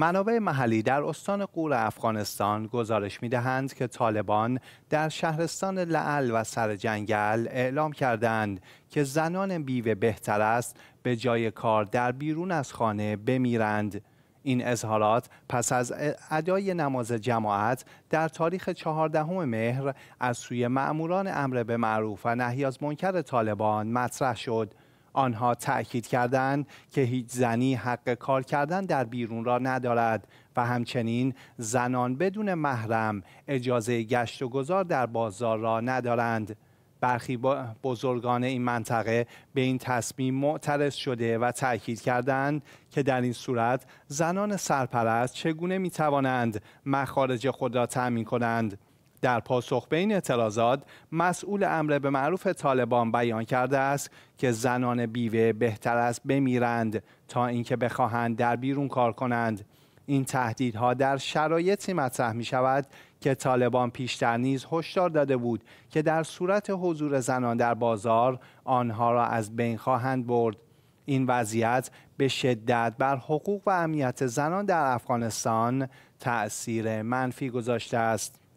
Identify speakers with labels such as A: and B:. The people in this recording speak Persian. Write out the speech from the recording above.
A: منابع محلی در استان قور افغانستان گزارش می دهند که طالبان در شهرستان لعل و سر جنگل اعلام کردند که زنان بیوه بهتر است به جای کار در بیرون از خانه بمیرند. این اظهارات پس از ادای نماز جماعت در تاریخ چهاردهم مهر از سوی معموران امر به معروف و نهی از منکر طالبان مطرح شد. آنها تأکید کردند که هیچ زنی حق کار کردن در بیرون را ندارد و همچنین زنان بدون محرم اجازه گشت و گذار در بازار را ندارند. برخی بزرگان این منطقه به این تصمیم معترض شده و تاکید کردند که در این صورت زنان سرپرست چگونه می توانند مخارج خود را تأمین کنند در پاسخ به این اعتراضات مسئول امر به معروف طالبان بیان کرده است که زنان بیوه بهتر است بمیرند تا اینکه بخواهند در بیرون کار کنند این تهدیدها در شرایطی مطرح می شود که طالبان پیشتر نیز هشدار داده بود که در صورت حضور زنان در بازار آنها را از بین خواهند برد این وضعیت به شدت بر حقوق و امنیت زنان در افغانستان تأثیر منفی گذاشته است